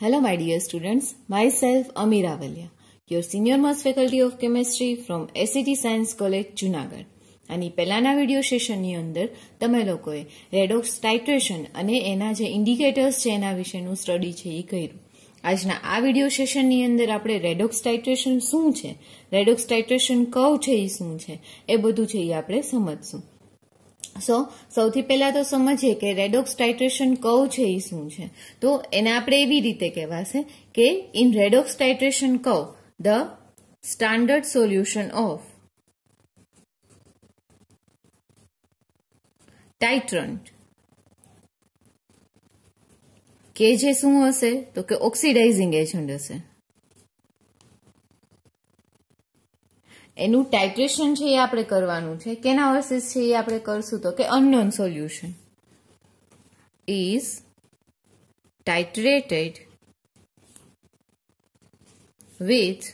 Hello my dear students, myself Amira Valia, your senior mass faculty of chemistry from ACT science college Junagadh આની પહેલાના video સેશનની અંદર તમે લોકોએ રેડોક્સ ટાઇટ્રેશન અને એના જે ઇન્ડિકેટર્સ છે એના વિશેનું સ્ટડી છે એ કર્યું આજના આ વિડીયો સેશનની અંદર આપણે રેડોક્સ ટાઇટ્રેશન શું છે રેડોક્સ ટાઇટ્રેશન કવ છે એ શું છે એ બધું છે એ આપણે સમજશું સો સૌથી પહેલા તો સમજીએ કે રેડોક્સ ટાઇટ્રેશન કવ છે એ શું છે તો એને આપણે એવી રીતે કહેવાશે કે ઇન રેડોક્સ ટાઇટ્રેશન કવ the standard solution of titrant કે જે શું હશે તો કે ઓક્સિડાઇઝિંગ એજન્ટ હશે એનું ટાઇટ્રેશન છે એ આપણે કરવાનું છે કેના વર્સિસ છે એ આપણે કરશું તો કે unknown solution is titrated with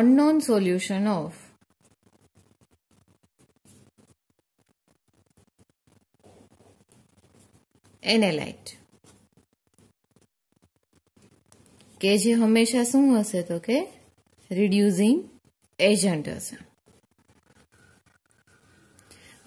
unknown solution of analyte કે જે હંમેશા શું હશે તો કે reducing age Anderson.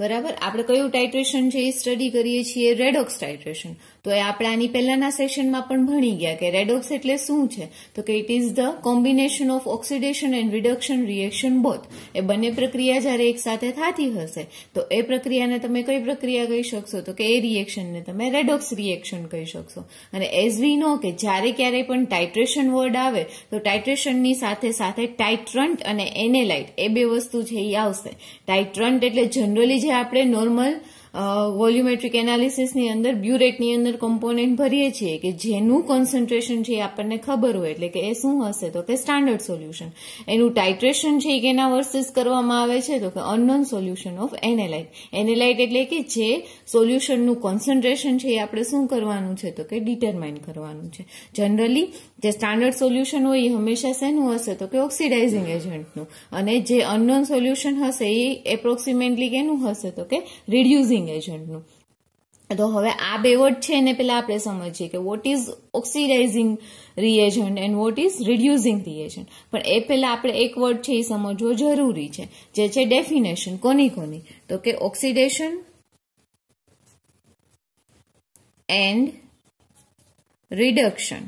બરાબર આપણે કયું ટાઇટ્રેશન છે એ સ્ટડી કરીએ છીએ રેડોક્સ ટાઇટ્રેશન તો એ આપણે આની પહેલાના સેશનમાં પણ ભણી ગયા કે રેડોક્સ એટલે શું છે તો કે it is the combination of oxidation and reduction reaction both એ બંને પ્રક્રિયા જ્યારે એકસાથે થતી હશે તો એ પ્રક્રિયાને તમે કઈ પ્રક્રિયા કહી શકશો તો કે એ રિએક્શનને તમે રેડોક્સ રિએક્શન કહી શકશો અને એઝ વી નો કે જ્યારે ક્યારેય પણ ટાઇટ્રેશન વર્ડ આવે તો ટાઇટ્રેશનની સાથે સાથે ટાઇટ્રન્ટ અને એનેલાઇટ એ બે વસ્તુ છે એ આવશે ટાઇટ્રન્ટ એટલે જનરલી જે આપણે નોર્મલ વોલ્યુમેટ્રિક એનાલિસિસની અંદર બ્યુરેટની અંદર કોમ્પોનેન્ટ ભરીએ છીએ કે જેનું કોન્સન્ટ્રેશન છે એ આપણને ખબર હોય એટલે કે એ શું હશે તો કે સ્ટાન્ડર્ડ સોલ્યુશન એનું ટાઇટ્રેશન છે એ કેના વર્સિસ કરવામાં આવે છે તો કે unknown solution of analyte analyte એટલે કે જે સોલ્યુશનનું કોન્સન્ટ્રેશન છે એ આપણે શું કરવાનું છે તો કે ડિટરમાઇન કરવાનું છે જનરલી જે સ્ટાન્ડર્ડ સોલ્યુશન હોય એ હંમેશા શેનું હશે તો કે ઓક્સિડાઇઝિંગ એજન્ટનું અને જે અનનોન સોલ્યુશન હશે એ એપ્રોક્સિમેટલી કેનું હશે તો કે રિડ્યુઝિંગ એજન્ટનું તો હવે આ બે વર્ડ છે ને પેલા આપણે સમજીએ કે what is oxidising reagent and what is reducing reagent પણ એ પેલા આપણે એક વર્ડ છે એ સમજવો જરૂરી છે જે છે ડેફિનેશન કોની કોની તો કે oxidation and reduction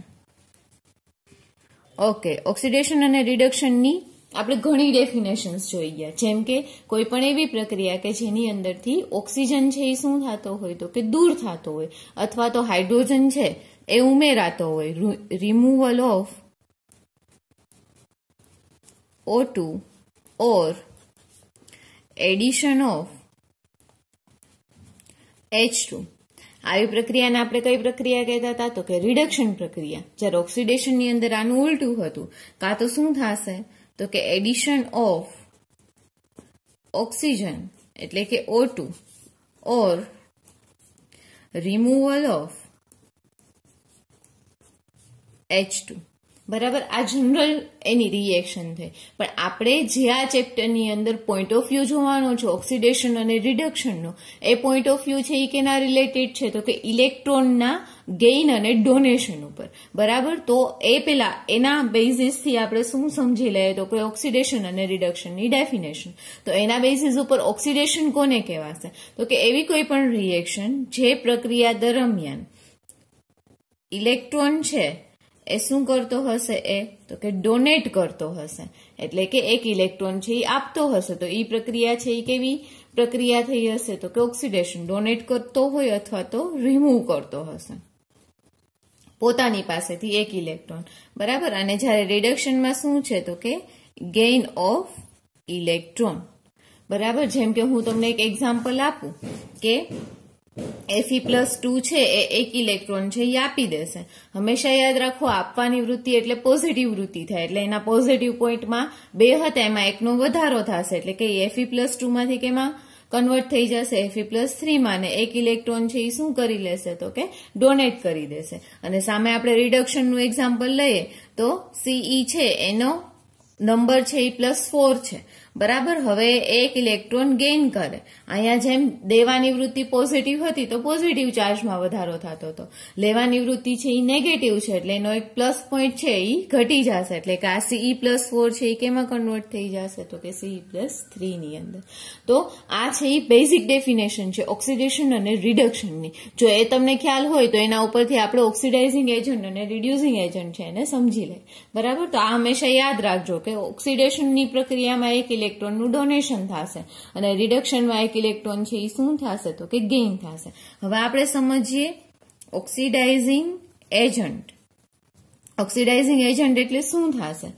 okay oxidation અને રિડક્શનની આપણે ઘણી ડેફિનેશન્સ જોઈ ગયા જેમ કે કોઈ પણ એવી પ્રક્રિયા કે જેની અંદરથી ઓક્સિજન છે એ શું થતો હોય તો કે દૂર થતો હોય અથવા તો હાઇડ્રોજન છે એ ઉમેરાતો હોય removal of O two or addition of H two આવી પ્રક્રિયાને આપણે કઈ પ્રક્રિયા કહેતા હતા તો કે રિડક્શન પ્રક્રિયા જ્યારે ઓક્સિડેશનની અંદર આનું ઉલટું હતું કાં તો શું થશે તો કે એડિશન ઓફ ઓક્સિજન એટલે કે O two or removal of H two બરાબર આ જનરલ એની રિએક્શન થઈ પણ આપણે જે આ ચેપ્ટરની અંદર પોઈન્ટ ઓફ વ્યૂ જોવાનો છે ઓક્સિડેશન અને રિડક્શનનો એ પોઈન્ટ ઓફ વ્યૂ છે એ કેના રિલેટેડ છે તો કે ઇલેક્ટ્રોનના ગેઇન અને ડોનેશન ઉપર બરાબર તો એ પેલા એના બેઝિસથી આપણે શું સમજી લઈએ તો કે ઓક્સિડેશન અને રિડક્શનની ડેફિનેશન તો એના બેઝિસ ઉપર ઓક્સિડેશન કોને કહેવાશે તો કે એવી કોઈ પણ રિએક્શન જે પ્રક્રિયા દરમિયાન ઇલેક્ટ્રોન છે એ શું કરતો હશે એ તો કે ડોનેટ કરતો હશે એટલે કે એક ઇલેક્ટ્રોન છે એ આપતો હશે તો એ પ્રક્રિયા છે એ કેવી પ્રક્રિયા થઈ હશે તો કે ઓક્સિડેશન ડોનેટ કરતો હોય અથવા તો રિમૂવ કરતો હશે પોતાની પાસેથી એક ઇલેક્ટ્રોન બરાબર અને જ્યારે રિડક્શનમાં શું છે તો કે ગેઇન ઓફ ઇલેક્ટ્રોન બરાબર જેમ કે હું તમને એક એક્ઝામ્પલ આપું કે એફી પ્લસ ટુ છે એ એક ઇલેક્ટ્રોન છે એ આપી દેશે હંમેશા યાદ રાખો આપવાની વૃત્તિ એટલે પોઝિટિવ વૃત્તિ થાય એટલે એના પોઝિટિવ પોઈન્ટમાં બે હતા એમાં એકનો વધારો થશે એટલે કે એફી પ્લસ ટુમાંથી કેમાં કન્વર્ટ થઈ જશે એફી પ્લસ થ્રીમાં ને એક ઇલેક્ટ્રોન છે એ શું કરી લેશે તો કે ડોનેટ કરી દેશે અને સામે આપણે રિડક્શનનું એક્ઝામ્પલ લઈએ તો સીઈ e છે એનો નંબર છે એ પ્લસ ફોર છે બરાબર હવે એક ઇલેક્ટ્રોન ગેઇન કરે અહીંયા જેમ દેવાની વૃત્તિ પોઝિટિવ હતી તો પોઝિટિવ ચાર્જમાં વધારો થતો હતો લેવાની વૃત્તિ છે એ નેગેટિવ છે એટલે એનો એક પ્લસ પોઈન્ટ છે એ ઘટી જશે એટલે કે આ સીઈ પ્લસ ફોર છે એ કેમાં કન્વર્ટ થઈ જશે તો કે સીઈ પ્લસ થ્રીની અંદર તો આ છે એ બેઝિક ડેફિનેશન છે ઓક્સિડેશન અને રિડક્શનની જો એ તમને ખ્યાલ હોય તો એના ઉપરથી આપણે ઓક્સિડાઇઝિંગ એજન્ટ અને રિડ્યુસિંગ એજન્ટ છે એને સમજી લે બરાબર તો આ હંમેશા યાદ રાખજો કે ઓક્સિડેશનની પ્રક્રિયામાં એક ઇલેક્ટ્રોન ઇલેક્ટ્રોનનું ડોનેશન થશે અને રિડક્શનમાં એક ઇલેક્ટ્રોન છે એ શું થશે તો કે ગેઇન થશે હવે આપણે સમજીએ ઓક્સિડાઇઝિંગ એજન્ટ ઓક્સિડાઇઝિંગ એજન્ટ એટલે શું થશે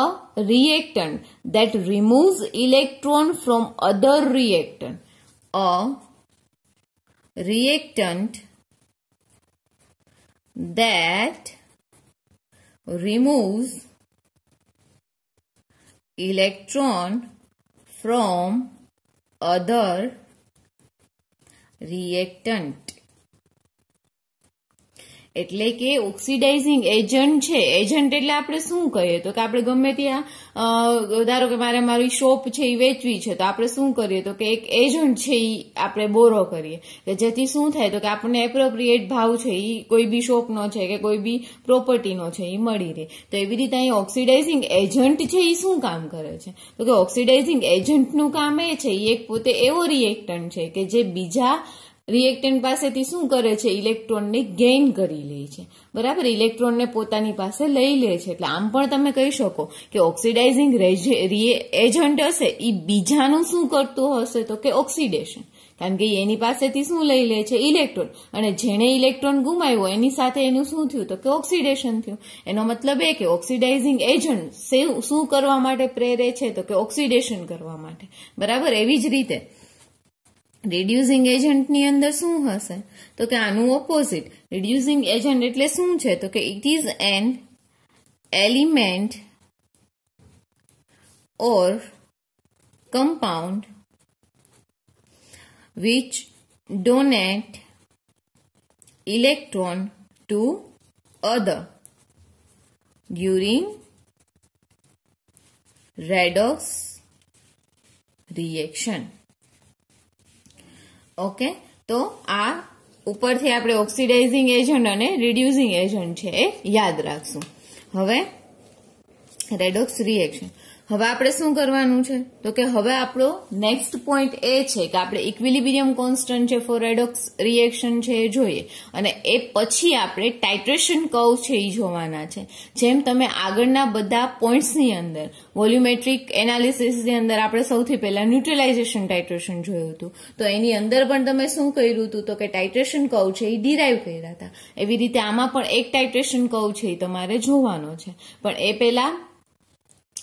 a reactant that remove electron from other reactant a reactant that removes electron from other reactant એટલે કે ઓક્સિડાઇઝિંગ એજન્ટ છે એજન્ટ એટલે આપણે શું કહીએ તો કે આપણે ગમે ત્યાં ધારો કે મારે મારી શોપ છે એ વેચવી છે તો આપણે શું કરીએ તો કે એક એજન્ટ છે એ આપણે બોરો કરીએ કે જેથી શું થાય તો કે આપણને એપ્રોપ્રિએટ ભાવ છે એ કોઈ બી શોપનો છે કે કોઈ બી પ્રોપર્ટીનો છે એ મળી રહે તો એવી રીતે અહીં ઓક્સિડાઇઝિંગ એજન્ટ છે એ શું કામ કરે છે તો કે ઓક્સિડાઇઝિંગ એજન્ટનું કામ એ છે એ એક પોતે એવો રિએક્ટન્ટ છે કે જે બીજા રિએક્ટન્ટ પાસેથી શું કરે છે ઇલેક્ટ્રોનને ગેઇન કરી લે છે બરાબર ઇલેક્ટ્રોનને પોતાની પાસે લઈ લે છે એટલે આમ પણ તમે કહી શકો કે ઓક્સિડાઇઝિંગ એજન્ટ હશે એ બીજાનું શું કરતું હશે તો કે ઓક્સિડેશન કારણ કે એની પાસેથી શું લઈ લે છે ઇલેક્ટ્રોન અને જેણે ઇલેક્ટ્રોન ગુમાવ્યું એની સાથે એનું શું થયું તો કે ઓક્સિડેશન થયું એનો મતલબ એ કે ઓક્સિડાઇઝિંગ એજન્ટ શું કરવા માટે પ્રેરે છે તો કે ઓક્સિડેશન કરવા માટે બરાબર એવી જ રીતે रिड्यूसिंग एजेंट के अंदर શું હશે તો કે આનું ઓપોઝિટ રિડ્યુસિંગ એજન્ટ એટલે શું છે તો કે ઇટ ઇઝ એન エレ मेंट or compound which donate electron to other during redox reaction okay તો આ ઉપરથી આપણે ઓક્સિડાઇઝિંગ એજન્ટ અને રિડ્યુસિંગ એજન્ટ છે એ યાદ રાખશું હવે રેડોક્સ રિએક્શન હવે આપણે શું કરવાનું છે તો કે હવે આપણો નેક્સ્ટ પોઈન્ટ એ છે કે આપણે ઇક્વિલિબિરિયમ કોન્સ્ટન્ટ છે ફોર રેડોક્સ રિએક્શન છે એ જોઈએ અને એ પછી આપણે ટાઇટ્રેશન કવ છે એ જોવાના છે જેમ તમે આગળના બધા પોઈન્ટ્સની અંદર વોલ્યુમેટ્રિક એનાલિસિસની અંદર આપણે સૌથી પહેલા ન્યુટ્રલાઇઝેશન ટાઇટ્રેશન જોયું હતું તો એની અંદર પણ તમે શું કર્યું હતું તો કે ટાઇટ્રેશન કવ છે એ ડિરાઈવ કર્યા હતા એવી રીતે આમાં પણ એક ટાઇટ્રેશન કર્વ છે એ તમારે જોવાનો છે પણ એ પહેલાં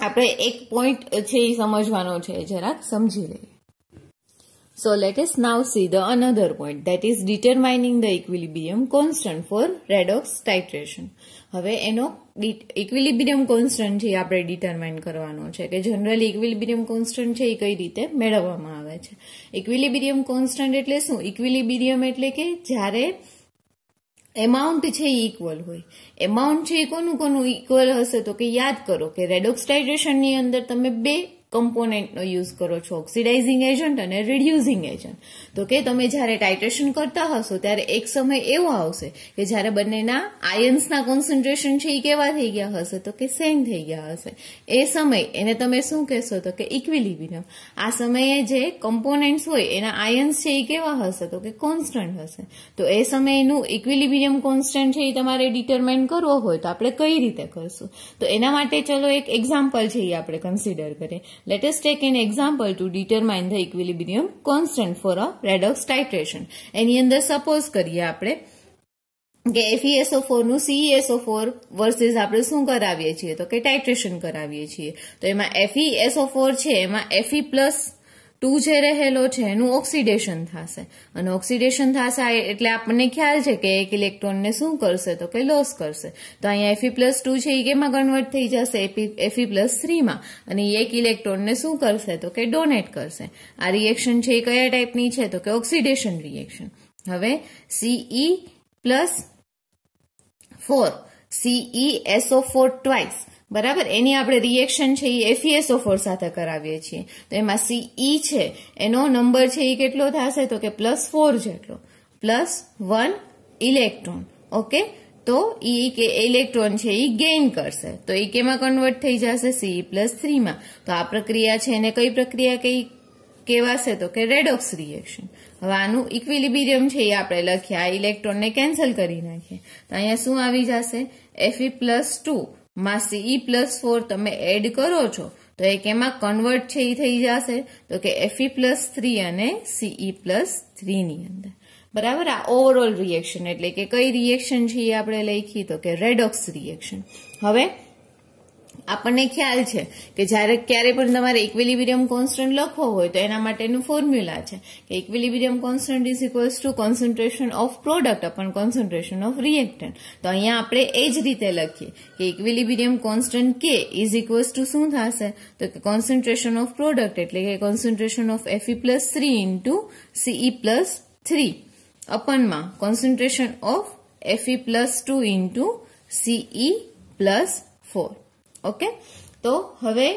આપણે એક પોઈન્ટ છે એ સમજવાનો છે જરાક સમજી લઈએ So let now see the another another point is determining the the equilibrium for for redox titration. હવે એનો ઇક્વિલિબ્રિયમ કોન્સ્ટન્ટ છે આપણે ડિટરમાઇન કરવાનો છે કે જનરલી ઇક્વિલિબ્રિયમ કોન્સ્ટન્ટ છે એ કઈ રીતે મેળવવામાં આવે છે ઇક્વિલિબ્રિયમ કોન્સ્ટન્ટ એટલે શું ઇક્વિલિબ્રિયમ એટલે કે જ્યારે એમાઉન્ટ છે એ ઇક્વલ હોય એમાઉન્ટ છે એ કોનું કોનું ઇક્વલ હશે તો કે યાદ કરો કે રેડોક્સ ટાઇટ્રેશનની અંદર તમે બે કમ્પોનેન્ટનો યુઝ કરો છો ઓક્સિડાઇઝિંગ એજન્ટ અને રિડ્યુસિંગ એજન્ટ તો કે તમે જ્યારે ટાઇટ્રેશન કરતા હશો ત્યારે એક સમય એવો આવશે કે જ્યારે બંનેના આયન્સના કોન્સન્ટ્રેશન છે એ કેવા થઈ ગયા હશે તો કે સેમ થઈ ગયા હશે એ સમય એને તમે શું કહેશો તો કે ઇક્વિલિબ્રિયમ આ સમયે જે કમ્પોનેન્ટ્સ હોય એના આયન્સ છે એ કેવા હશે તો કે કોન્સ્ટન્ટ હશે તો એ સમયનું ઇક્વિલિબ્રિયમ કોન્સ્ટન્ટ છે એ તમારે ડિટરમાઇન કરવો હોય તો આપણે કઈ રીતે કરશું તો એના માટે ચલો એક એક્ઝામ્પલ છે એ આપણે કન્સિડર કરીએ Let us take an example to determine the equilibrium constant for a redox titration. એની અંદર સપોઝ કરીએ આપણે કે FeSO4 નું CeSO4 વર્સિસ આપણે શું કરાવીએ છીએ તો કે ટાઇટ્રેશન કરાવીએ છીએ તો એમાં FeSO4 છે એમાં Fe પ્લસ ટુ જે રહેલો છે એનું ઓક્સિડેશન થશે અને ઓક્સિડેશન થશે એટલે આપણને ખ્યાલ છે કે એક ઇલેક્ટ્રોનને શું કરશે તો કે લોસ કરશે તો અહીંયા એફી પ્લસ ટુ છે એ કેમાં કન્વર્ટ થઈ જશે એફી પ્લસ થ્રીમાં અને એક ઇલેક્ટ્રોનને શું કરશે તો કે ડોનેટ કરશે આ રિએક્શન છે એ કયા ટાઈપની છે તો કે ઓક્સિડેશન રિએક્શન હવે CE plus four CE SO four twice બરાબર એની આપણે રિએક્શન છે એ એફીએસઓ ફોર e સાથે કરાવીએ છીએ તો એમાં સીઈ e છે એનો નંબર છે એ કેટલો થશે તો કે પ્લસ ફોર જેટલો પ્લસ વન ઇલેક્ટ્રોન ઓકે તો ઈ e કે ઇલેક્ટ્રોન છે એ ગેઇન કરશે તો એ કેમાં કન્વર્ટ થઈ જશે સીઈ પ્લસ થ્રીમાં તો આ પ્રક્રિયા છે એને કઈ પ્રક્રિયા કઈ કહેવાશે તો કે રેડોક્સ રિએક્શન હવે આનું ઇક્વિલિબિરિયમ છે એ આપણે લખીએ આ ઇલેક્ટ્રોનને કેન્સલ કરી નાખીએ તો અહીંયા શું આવી જશે એફી પ્લસ ટુ માં સીઈ પ્લસ ફોર તમે એડ કરો છો તો એક એમાં કન્વર્ટ છે એ થઈ જશે તો કે એફઈ પ્લસ થ્રી અને સીઈ પ્લસ થ્રીની અંદર બરાબર આ ઓવરઓલ રિએક્શન એટલે કે કઈ રિએક્શન છે એ આપણે લખી તો કે રેડોક્સ રિએક્શન હવે આપણને ખ્યાલ છે કે જ્યારે ક્યારે પણ તમારે ઇક્વિલિબ્રિયમ કોન્સ્ટન્ટ લખવો હોય તો એના માટેનું ફોર્મ્યુલા છે કે equilibrium constant is equals to concentration of product upon concentration of reactant તો અહીંયા આપણે એ જ રીતે લખીએ કે equilibrium constant K is equals to શું થશે તો કે કોન્સન્ટ્રેશન ઓફ પ્રોડક્ટ એટલે કે concentration of FE plus three into CE plus three અપનમાં concentration of FE plus two into CE plus four okay તો હવે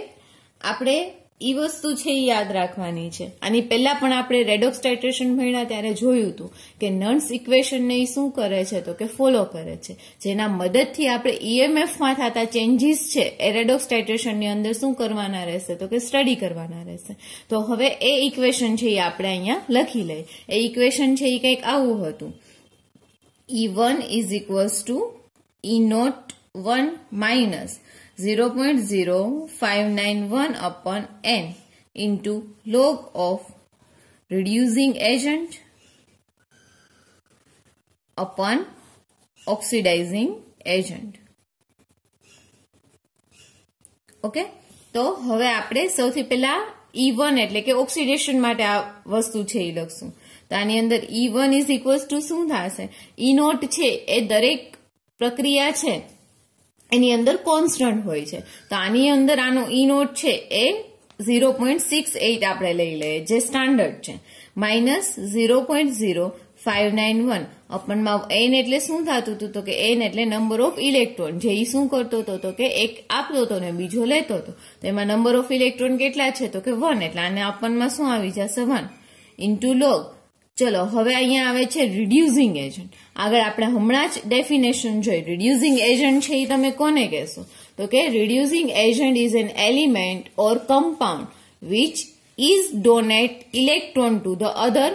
આપણે ઈ વસ્તુ છે એ યાદ રાખવાની છે આની પહેલા પણ આપણે રેડોક્સ ટાઇટ્રેશન ભણ્યા ત્યારે જોયું હતું કે નર્સ ઇક્વેશનને એ શું કરે છે તો કે ફોલો કરે છે જેના મદદથી આપણે ઈએમએફમાં થતા ચેન્જીસ છે એ રેડોક્સ ટાઇટ્રેશનની અંદર શું કરવાના રહેશે તો કે સ્ટડી કરવાના રહેશે તો હવે એ ઇક્વેશન છે એ આપણે અહીંયા લખી લઈએ એ ઇક્વેશન છે એ કંઈક આવું હતું E one is equals to E not one minus zero point zero five nine one upon N into log of reducing agent upon oxidising agent okay તો હવે આપણે સૌથી પહેલા ઈ e વન એટલે કે ઓક્સિડેશન માટે આ વસ્તુ છે એ લખશું તો આની અંદર E one is equals to શું થશે ઈ e નોટ છે એ દરેક પ્રક્રિયા છે એની અંદર કોન્સ્ટન્ટ હોય છે તો આની અંદર આનો ઈ e નોટ છે એ ઝીરો પોઈન્ટ સિક્સ એઇટ આપણે લઈ લઈએ જે સ્ટાન્ડર્ડ છે minus zero point zero five nine one અપનમાં એન એટલે શું થતું હતું તો કે એન એટલે નંબર ઓફ ઇલેક્ટ્રોન જે ઈ e શું કરતો હતો તો કે એક આપતો હતો ને બીજો લેતો હતો તો એમાં નંબર ઓફ ઇલેક્ટ્રોન કેટલા છે તો કે વન એટલે આને અપનમાં શું આવી જશે વન ઇન્ટુ લોગ ચલો હવે અહીંયા આવે છે રિડ્યુસિંગ એજન્ટ આગળ આપણે હમણાં જ ડેફિનેશન જોઈ રિડ્યુસિંગ એજન્ટ છે એ તમે કોને કહેશો તો કે reducing agent is an element or compound which is donate electron to the other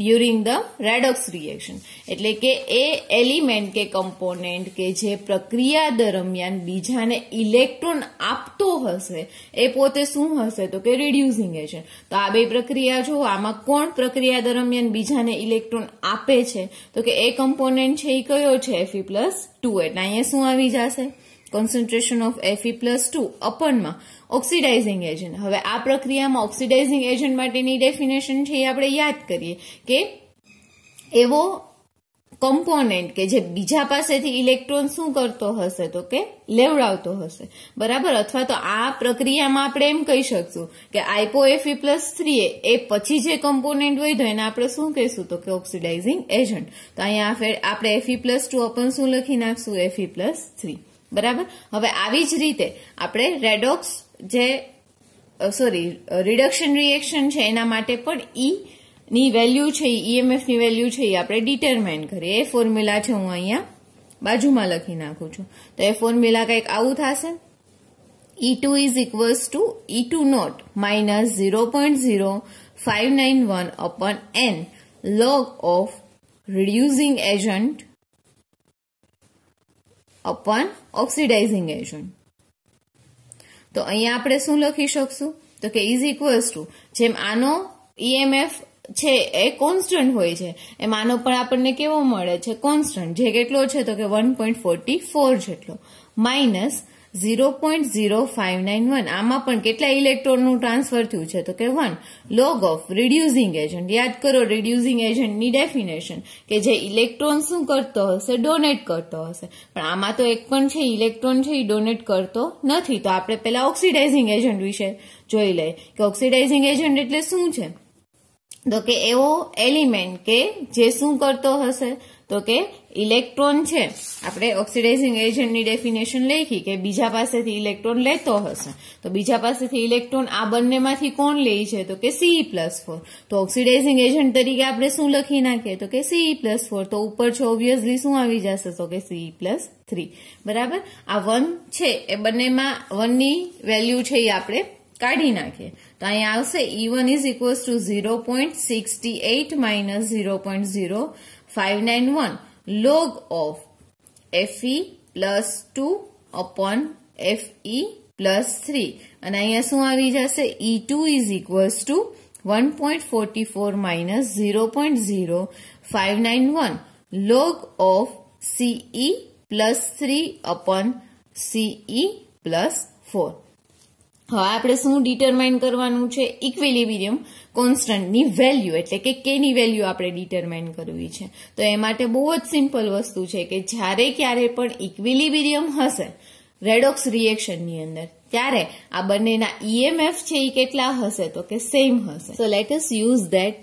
during the redox reaction એટલે કે એ એલિમેન્ટ કે કમ્પોનેન્ટ કે જે પ્રક્રિયા દરમિયાન બીજાને ઇલેક્ટ્રોન આપતો હશે એ પોતે શું હશે તો કે રિડ્યુસિંગ એશન તો આ બે પ્રક્રિયા જો આમાં કોણ પ્રક્રિયા દરમિયાન બીજાને ઇલેક્ટ્રોન આપે છે તો કે એ કમ્પોનેન્ટ છે એ કયો છે એફી પ્લસ ટુ એટ અહીંયા શું આવી જશે concentration of FE plus two અપનમાં ઓક્સિડાઇઝિંગ એજન્ટ હવે આ પ્રક્રિયામાં ઓક્સિડાઇઝિંગ એજન્ટ માટેની ડેફિનેશન છે એ આપણે યાદ કરીએ કે એવો કમ્પોનેન્ટ કે જે બીજા પાસેથી ઇલેક્ટ્રોન શું કરતો હશે તો કે લેવડાવતો હશે બરાબર અથવા તો આ પ્રક્રિયામાં આપણે એમ કહી શકશું કે આઈપો એફી પ્લસ થ્રી એ પછી જે કમ્પોનેન્ટ હોય તો એને આપણે શું કહીશું તો કે ઓક્સિડાઇઝિંગ એજન્ટ તો અહીંયા આપણે એફી પ્લસ ટુ અપન શું લખી નાખશું એફઈ પ્લસ થ્રી બરાબર હવે આવી જ રીતે આપણે રેડોક્સ જે સોરી રિડક્શન રિએક્શન છે એના માટે પણ ઈ e ની વેલ્યુ છે ઈએમએફ e e ની વેલ્યુ છે એ આપણે ડિટરમાઇન કરીએ એ ફોર્મ્યુલા છે હું અહીંયા બાજુમાં લખી નાખું છું તો એ ફોર્મ્યુલા કંઈક આવું થશે E two is equals to E two not minus zero point zero five nine one upon N log of reducing agent upon oxidising agent તો અહીંયા આપણે શું લખી શકશું તો કે ઇઝ ઇક્વલ્સ ટુ જેમ આનો ઈએમએફ e છે એ કોન્સ્ટન્ટ હોય છે એમ આનો પણ આપણને કેવો મળે છે કોન્સ્ટન્ટ જે કેટલો છે તો કે વન પોઈન્ટ ફોર્ટી ફોર જેટલો minus zero point zero five nine one આમાં પણ કેટલા ઇલેક્ટ્રોનનું ટ્રાન્સફર થયું છે તો કે one log of reducing agent યાદ કરો રિડ્યુઝિંગ એજન્ટની ડેફિનેશન કે જે ઇલેક્ટ્રોન શું કરતો હશે ડોનેટ કરતો હશે પણ આમાં તો એક પણ છે ઇલેક્ટ્રોન છે એ ડોનેટ કરતો નથી તો આપણે પહેલા ઓક્સિડાઇઝિંગ એજન્ટ વિશે જોઈ લઈએ કે ઓક્સિડાઇઝિંગ એજન્ટ એટલે શું છે તો કે એવો એલિમેન્ટ કે જે શું કરતો હશે તો કે ઇલેક્ટ્રોન છે આપણે ઓક્સિડાઇઝિંગ એજન્ટની ડેફિનેશન લખી કે બીજા પાસેથી ઇલેક્ટ્રોન લેતો હશે તો બીજા પાસેથી ઇલેક્ટ્રોન આ બંનેમાંથી કોણ લે છે તો કે સી પ્લસ ફોર તો ઓક્સિડાઇઝિંગ એજન્ટ તરીકે આપણે શું લખી નાખીએ તો કે સી પ્લસ ફોર તો ઉપર છે ઓબ્વિયસલી શું આવી જશે તો કે સી પ્લસ થ્રી બરાબર આ વન છે એ બંનેમાં વનની વેલ્યુ છે એ આપણે કાઢી નાખીએ તો અહીંયા આવશે E one is equals to zero point sixty eight minus zero point zero 591 log of Fe plus 2 upon Fe plus 3 અને અહીંયા શું આવી જશે E2 is equals to 1.44 minus 0.0591 log of Ce plus 3 upon Ce plus 4 હવે આપણે શું determine કરવાનું છે ઇક્વિલિબિરિયમ કોન્સ્ટન્ટની વેલ્યુ એટલે કે કેની વેલ્યુ આપણે ડિટરમાઇન કરવી છે તો એ માટે બહુ જ સિમ્પલ વસ્તુ છે કે જ્યારે ક્યારે પણ ઇક્વિલિબિરિયમ હશે રેડોક્સ રિએક્શનની અંદર ત્યારે આ બંનેના ઈએમએફ e છે એ કેટલા હશે તો કે સેમ હશે તો let use that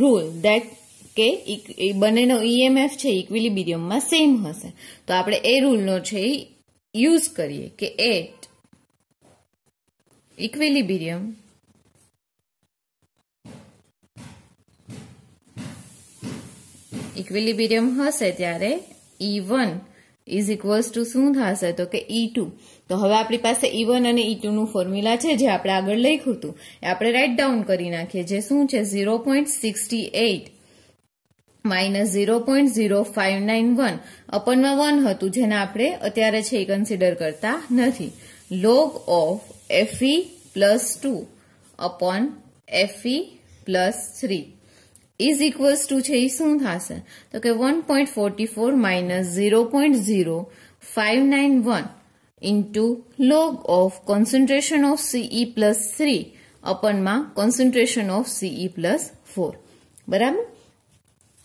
rule that કે e-, બંનેનો ઈએમએફ e છે ઇક્વિલિબિરિયમમાં સેમ હશે તો આપણે એ રૂલનો છે યુઝ કરીએ કે એટ equilibrium ઇક્વિલિબિરિયમ હશે ત્યારે E one is equals to શું થશે તો કે ઈ e તો હવે આપણી પાસે ઈ e વન અને ઈ ટુનું ફોર્મ્યુલા છે જે આપણે આગળ લખ્યું હતું એ આપણે રાઇટ ડાઉન કરી નાખીએ જે શું છે zero point sixty eight minus zero point zero five nine one અપનમાં વન હતું જેને આપણે અત્યારે છે એ કન્સિડર કરતા નથી log of Fe plus 2 upon Fe plus 3 is equals to છે એ શું થશે તો કે one point forty four minus zero point zero five nine one into log of concentration of CE plus three અપનમાં concentration of CE plus four બરાબર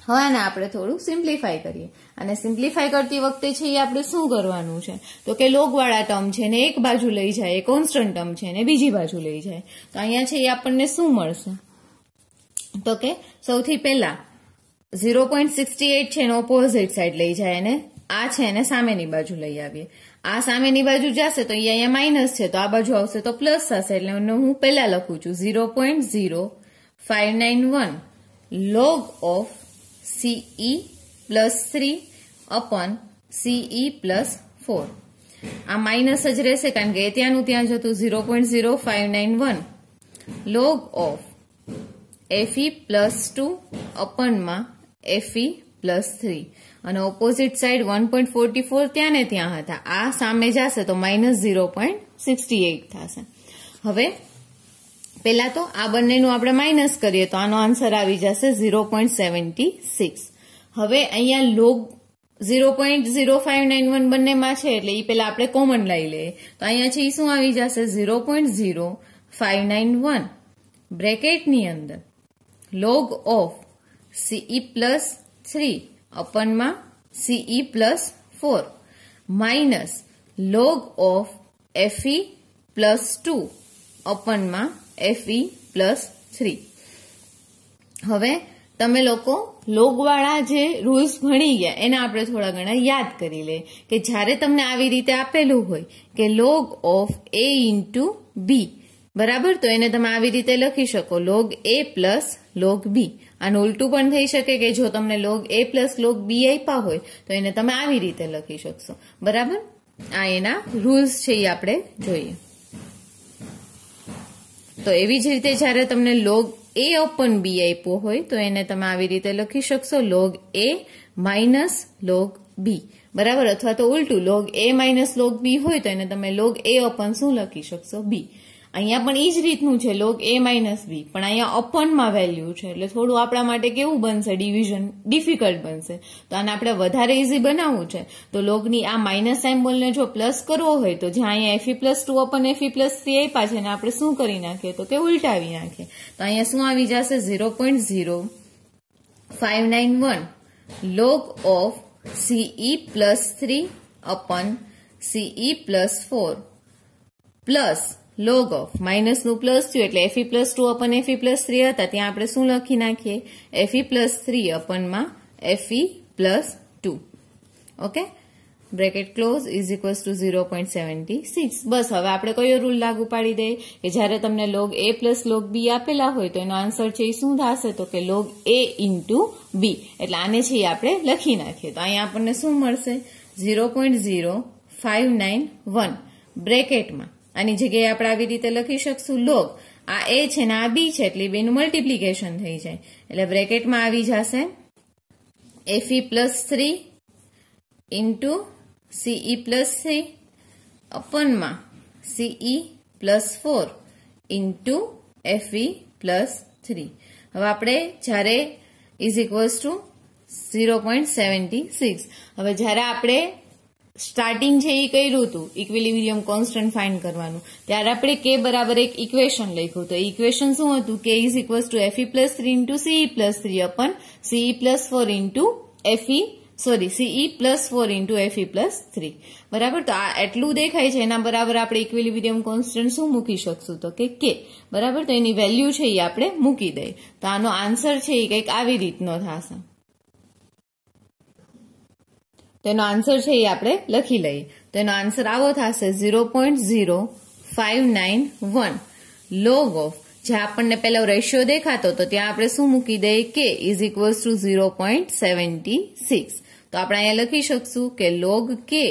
હવે આને આપણે થોડું સિમ્પ્લિફાય કરીએ અને સિમ્પ્લિફાય કરતી વખતે છે એ આપણે શું કરવાનું છે તો કે લોગવાળા ટર્મ છે ને એક બાજુ લઈ જાય કોન્સ્ટન્ટ ટર્મ છે ને બીજી બાજુ લઈ જાય તો અહીંયા છે એ આપણને શું મળશે તો કે સૌથી પહેલા ઝીરો પોઈન્ટ સિક્સટી એટ છે ને ઓપોઝિટ સાઈડ લઈ જાય ને આ છે એને સામેની બાજુ લઈ આવીએ આ સામેની બાજુ જશે તો અહીંયા માઇનસ છે તો આ બાજુ આવશે તો પ્લસ થશે એટલે હું પહેલા લખું છું zero point zero five nine one log of CE plus three upon CE plus four આ માઇનસ જ રહેશે કારણ કે ત્યાંનું ત્યાં જતું zero point zero five nine one log of FE plus two અપનમાં એફઈ પ્લસ થ્રી અને opposite side one point forty four ત્યાં ને ત્યાં હતા આ સામે જશે તો minus zero point sixty eight થશે હવે પહેલા તો આ બંનેનું આપણે માઇનસ કરીએ તો આનો આન્સર આવી જશે ઝીરો પોઈન્ટ સેવન્ટી સિક્સ હવે અહીંયા log zero point zero five nine one બંનેમાં છે એટલે એ પહેલા આપણે કોમન લઈ લઈએ તો અહીંયા છે એ શું આવી જશે zero point zero five nine one બ્રેકેટની અંદર log of CE plus three અપનમાં CE plus four minus log of FE plus two અપનમાં એફઈ પ્લસ થ્રી હવે તમે લોકો લોગવાળા જે રૂલ્સ ભણી ગયા એને આપણે થોડા ઘણા યાદ કરી લઈએ કે જ્યારે તમને આવી રીતે આપેલું હોય કે log of A into B બરાબર તો એને તમે આવી રીતે લખી શકો log A plus log B આનું ઉલટું પણ થઈ શકે કે જો તમને log A plus log B આપ્યા હોય તો એને તમે આવી રીતે લખી શકશો બરાબર આ એના રૂલ્સ છે એ આપણે જોઈએ તો એવી જ રીતે જ્યારે તમને લોગ એ ઓપન બી આપ્યો હોય તો એને તમે આવી રીતે લખી શકશો log A minus log B બરાબર અથવા તો ઉલટું log A minus log B હોય તો એને તમે લોગ એ ઓપન શું લખી શકશો બી અહીંયા પણ એ જ રીતનું છે લોક એ માઇનસ બી પણ અહીંયા અપનમાં વેલ્યુ છે એટલે થોડું આપણા માટે કેવું બનશે ડિવિઝન ડિફિકલ્ટ બનશે તો આને આપણે વધારે ઇઝી બનાવવું છે તો લોકની આ માઇનસ સાઇમ્બોલને જો પ્લસ કરવો હોય તો જ્યાં અહીંયા FE plus two upon FE plus C આપ્યા છે ને આપણે શું કરી નાખીએ તો કે ઉલટાવી નાખીએ તો અહીંયા શું આવી જશે zero point zero five nine one log of CE plus 3 upon CE plus four plus log of માઇનસનું પ્લસ થયું એટલે FE plus two upon FE plus three હતા ત્યાં આપણે શું લખી નાખીએ એફઈ પ્લસ થ્રી અપનમાં FE plus two okay bracket close is equals to zero point seventy six બસ હવે આપણે કયો રૂલ લાગુ પાડી દઈએ કે જ્યારે તમને log A plus log B આપેલા હોય તો એનો આન્સર છે એ શું થશે તો કે લોગ એ ઇન્ટુ બી એટલે આને છે એ આપણે લખી નાખીએ તો અહીંયા આપણને શું મળશે zero point zero five nine one બ્રેકેટમાં આની જગ્યાએ આપણે આવી રીતે લખી શકશું લોગ આ એ છે ને આ બી છે એટલે બેનું મલ્ટીપ્લિકેશન થઈ જાય એટલે બ્રેકેટમાં આવી જશે FE plus three into CE plus three અપનમાં CE plus four into FE plus three હવે આપણે જ્યારે is equals to zero point seventy six હવે જ્યારે આપણે સ્ટાર્ટિંગ છે એ કર્યું હતું ઇક્વિલિબ્રિયમ કોન્સ્ટન્ટ ફાઇન્ડ કરવાનું ત્યારે આપણે કે બરાબર એક ઇક્વેશન લખ્યું તો ઇક્વેશન શું હતું કે is equals to FE plus three into CE plus three upon CE plus four into FE sorry CE plus four into FE plus three બરાબર તો આ એટલું દેખાય છે એના બરાબર આપણે ઇક્વિલિબ્રિયમ કોન્સ્ટન્ટ શું મૂકી શકશું તો કે કે બરાબર તો એની વેલ્યુ છે એ આપણે મૂકી દઈએ તો આનો આન્સર છે એ કંઈક આવી રીતનો થશે તેનો આન્સર છે એ આપણે લખી લઈએ તો એનો આન્સર આવો થશે zero point zero five nine one log of જે આપણને પહેલો રેશિયો દેખાતો તો ત્યાં આપણે શું મૂકી દઈએ કે is equals to zero point seventy six તો આપણે અહીંયા લખી શકશું કે log K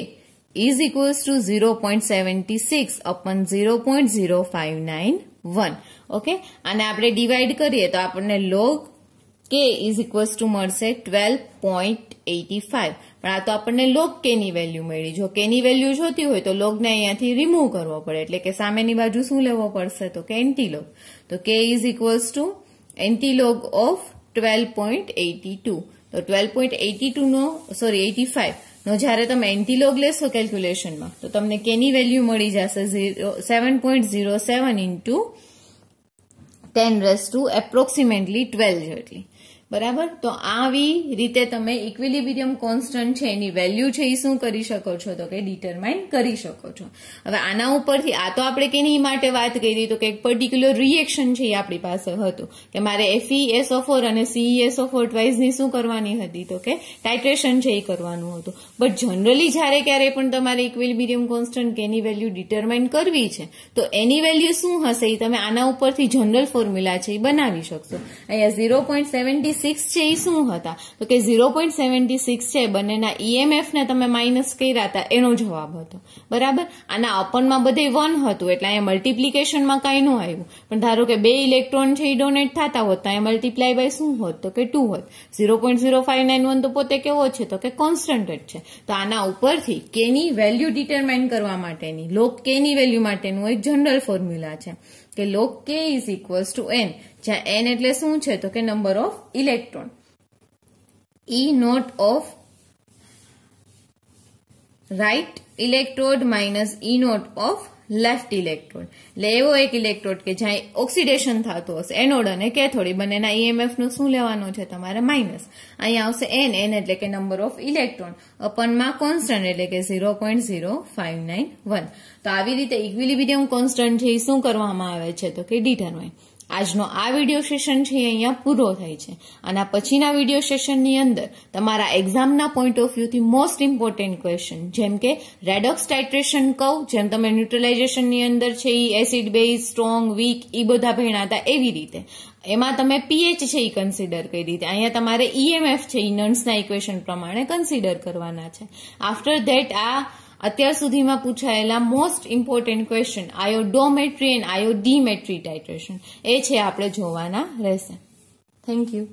is equals to zero point seventy six upon zero point zero five nine one okay અને આપણે ડિવાઈડ કરીએ તો આપણને log K is equals to મળશે ટ્વેલ્વ પોઈન્ટ એટી ફાઇવ પણ આ તો આપણને લોગ કેની વેલ્યુ મળી જો કેની વેલ્યુ જોતી હોય તો લોગને અહીંયાથી રિમૂવ કરવો પડે એટલે કે સામેની બાજુ શું લેવો પડશે તો કે એન્ટી લોગ તો K is equals to anti log of twelve point eighty two તો twelve point eighty two no sorry eighty five નો જ્યારે તમે એન્ટીલોગ લેશો કેલ્ક્યુલેશનમાં તો તમને કેની વેલ્યુ મળી જશે seven point zero seven into ten raise to approximately twelve જેટલી બરાબર તો આવી રીતે તમે ઇક્વિલિબ્રિયમ કોન્સ્ટન્ટ છે એની વેલ્યુ છે એ શું કરી શકો છો તો કે ડિટરમાઇન કરી શકો છો હવે આના ઉપરથી આ તો આપણે કેની માટે વાત કરી તો કે એક પર્ટિક્યુલર રિએક્શન છે એ આપણી પાસે હતું કે મારે એફઈએસઓ ફોર અને સીઈએસઓ ફોર ટ્વાઇઝની શું કરવાની હતી તો કે ટાઇટ્રેશન છે એ કરવાનું હતું બટ જનરલી જ્યારે ક્યારે પણ તમારે ઇક્વિલિબ્રિયમ કોન્સ્ટન્ટ કે એની વેલ્યુ ડિટરમાઇન કરવી છે તો એની વેલ્યુ શું હશે એ તમે આના ઉપરથી જનરલ ફોર્મ્યુલા છે એ બનાવી શકશો અહીંયા ઝીરો પોઈન્ટ સેવન્ટી સિક્સ છે એ શું હતા તો કે ઝીરો પોઈન્ટ સેવન્ટી સિક્સ છે બંનેના ઈએમએફને e તમે માઇનસ કર્યા હતા એનો જવાબ હતો બરાબર આના અપનમાં બધે વન હતું એટલે અહીંયા મલ્ટિપ્લિકેશનમાં કાંઈ ન આવ્યું પણ ધારો કે બે ઇલેક્ટ્રોન છે એ ડોનેટ થતા હોત તો અહીંયા મલ્ટીપ્લાય બાય શું હોત તો કે ટુ હોત zero point zero five nine one તો પોતે કેવો છે તો કે કોન્સ્ટન્ટ જ છે તો આના ઉપરથી કેની વેલ્યુ ડિટરમાઇન કરવા માટેની લોક કેની વેલ્યુ માટેનું એક જનરલ ફોર્મ્યુલા છે કે log K is equals to N જ્યાં એન એટલે શું છે તો કે number of electron E not of right electrode minus E not of left electrode એટલે એવો એક ઇલેક્ટ્રોડ કે જ્યાં ઓક્સિડેશન થતું હશે એનોડ અને કેથોડ એ બંનેના ઈએમએફ e નું શું લેવાનું છે તમારે માઇનસ અહીંયા આવશે એન એન એટલે કે નંબર ઓફ ઇલેક્ટ્રોન અપનમાં કોન્સ્ટન્ટ એટલે કે zero point zero five nine one તો આવી રીતે ઇક્વિલિબ્રિયમ કોન્સ્ટન્ટ છે એ શું કરવામાં આવે છે તો કે ડિટરમાઇન આજનો આ વિડીયો સેશન છે એ અહીંયા પૂરો થાય છે અને પછીના વિડીયો સેશનની અંદર તમારા એક્ઝામના પોઈન્ટ ઓફ વ્યૂથી મોસ્ટ ઇમ્પોર્ટન્ટ ક્વેશ્ચન જેમ કે રેડોક્સ ટાઇટ્રેશન કહું જેમ તમે ન્યુટ્રલાઇઝેશનની અંદર છે એ એસિડ બેઝ સ્ટ્રોંગ વીક એ બધા ભણાતા એવી રીતે એમાં તમે પીએચ છે એ કન્સિડર કરી દીધી અહીંયા તમારે ઈએમએફ e છે એ નર્સના ઇક્વેશન પ્રમાણે કન્સિડર કરવાના છે આફ્ટર ધેટ આ અત્યાર સુધીમાં પૂછાયેલા મોસ્ટ ઇમ્પોર્ટન્ટ ક્વેશ્ચન આયો ડોમેટ્રી એન્ડ આયો ડીમેટ્રી ટાઇટ્રેશન એ છે આપણે જોવાના રહેશે થેન્ક યુ